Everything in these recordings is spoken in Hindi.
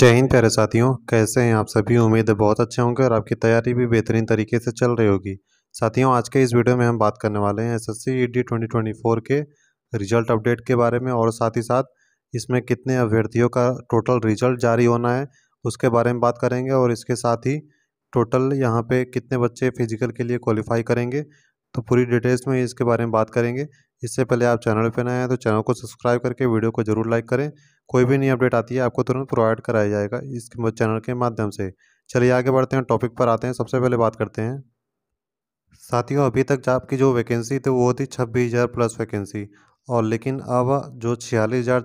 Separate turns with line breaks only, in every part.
जय हिंद प्यारे साथियों कैसे हैं आप सभी उम्मीद है बहुत अच्छे होंगे और आपकी तैयारी भी बेहतरीन तरीके से चल रही होगी साथियों आज के इस वीडियो में हम बात करने वाले हैं एसएससी ईडी 2024 के रिजल्ट अपडेट के बारे में और साथ ही साथ इसमें कितने अभ्यर्थियों का टोटल रिजल्ट जारी होना है उसके बारे में बात करेंगे और इसके साथ ही टोटल यहाँ पर कितने बच्चे फिजिकल के लिए क्वालिफाई करेंगे तो पूरी डिटेल्स में इसके बारे में बात करेंगे इससे पहले आप चैनल पर नए हैं तो चैनल को सब्सक्राइब करके वीडियो को जरूर लाइक करें कोई भी नई अपडेट आती है आपको तुरंत प्रोवाइड कराया जाएगा इस चैनल के माध्यम से चलिए आगे बढ़ते हैं टॉपिक पर आते हैं सबसे पहले बात करते हैं साथियों अभी तक आपकी जो वैकेंसी थी वो थी छब्बीस हज़ार प्लस वैकेंसी और लेकिन अब जो छियालीस हज़ार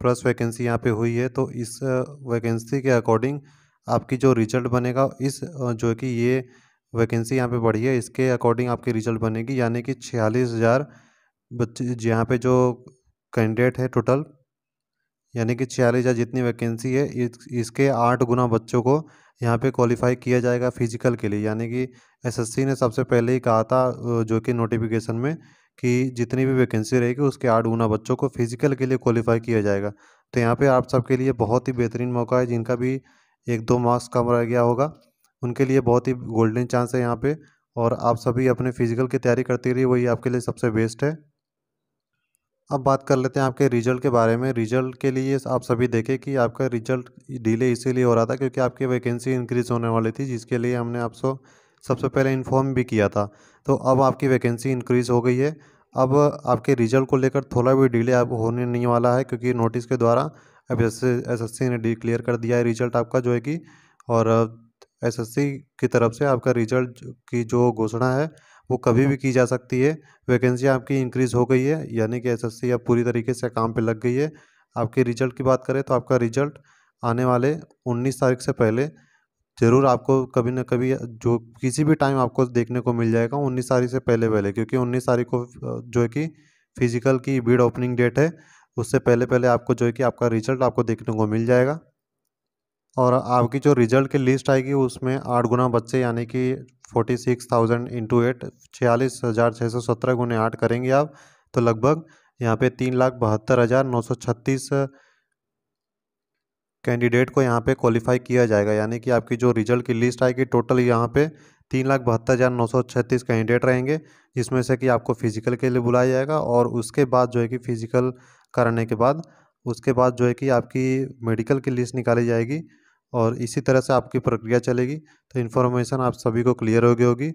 प्लस वैकेंसी यहाँ पे हुई है तो इस वैकेंसी के अकॉर्डिंग आपकी जो रिजल्ट बनेगा इस जो कि ये वैकेंसी यहाँ पे बढ़ी है इसके अकॉर्डिंग आपकी रिजल्ट बनेगी यानी कि छियालीस हज़ार बच्चे यहाँ पे जो कैंडिडेट है टोटल यानी कि छियालीस हज़ार जितनी वैकेंसी है इस, इसके आठ गुना बच्चों को यहाँ पे क्वालिफाई किया जाएगा फिजिकल के लिए यानी कि एसएससी ने सबसे पहले ही कहा था जो कि नोटिफिकेशन में कि जितनी भी वैकेंसी रहेगी उसके आठ गुना बच्चों को फिजिकल के लिए क्वालिफाई किया जाएगा तो यहाँ पर आप सबके लिए बहुत ही बेहतरीन मौका है जिनका भी एक दो मार्क्स कम रह गया होगा उनके लिए बहुत ही गोल्डन चांस है यहाँ पर और आप सभी अपने फिजिकल की तैयारी करते रहिए वही आपके लिए सबसे बेस्ट है अब बात कर लेते हैं आपके रिजल्ट के बारे में रिजल्ट के लिए आप सभी देखें कि आपका रिजल्ट डिले इसीलिए हो रहा था क्योंकि आपकी वैकेंसी इंक्रीज़ होने वाली थी जिसके लिए हमने आपको सबसे पहले इन्फॉर्म भी किया था तो अब आपकी वैकेंसी इंक्रीज़ हो गई है अब आपके रिजल्ट को लेकर थोड़ा भी डिले आप होने नहीं वाला है क्योंकि नोटिस के द्वारा अब एस एस ने डिक्लेयर कर दिया है रिजल्ट आपका जो है कि और एसएससी की तरफ से आपका रिजल्ट की जो घोषणा है वो कभी भी हाँ। की जा सकती है वैकेंसी आपकी इंक्रीज़ हो गई है यानी कि एस एस सी अब पूरी तरीके से काम पर लग गई है आपके रिजल्ट की बात करें तो आपका रिजल्ट आने वाले उन्नीस तारीख से पहले ज़रूर आपको कभी ना कभी जो किसी भी टाइम आपको देखने को मिल जाएगा उन्नीस तारीख से पहले पहले क्योंकि उन्नीस तारीख को जो है कि फिजिकल की बीड ओपनिंग डेट है उससे पहले पहले आपको जो है कि आपका रिजल्ट आपको देखने को मिल जाएगा और आपकी जो रिजल्ट की लिस्ट आएगी उसमें आठ गुना बच्चे यानी कि forty six thousand into eight छियालीस हज़ार छः सौ सत्रह गुने आठ करेंगे आप तो लगभग यहाँ पे तीन लाख बहत्तर हज़ार नौ सौ छत्तीस कैंडिडेट को यहाँ पे क्वालिफाई किया जाएगा यानी कि आपकी जो रिजल्ट की लिस्ट आएगी टोटल यहाँ पे तीन लाख बहत्तर हज़ार नौ सौ छत्तीस कैंडिडेट रहेंगे जिसमें से कि आपको फिजिकल के लिए बुलाया जाएगा और उसके बाद जो है कि फिजिकल करने के बाद उसके बाद जो है कि आपकी मेडिकल की लिस्ट निकाली जाएगी और इसी तरह से आपकी प्रक्रिया चलेगी तो इन्फॉर्मेशन आप सभी को क्लियर हो गई होगी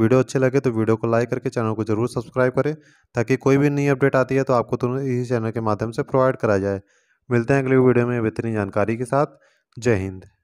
वीडियो अच्छे लगे तो वीडियो को लाइक करके चैनल को जरूर सब्सक्राइब करें ताकि कोई भी नई अपडेट आती है तो आपको तुरंत इसी चैनल के माध्यम से प्रोवाइड करा जाए मिलते हैं अगली वीडियो में बेहतरीन जानकारी के साथ जय हिंद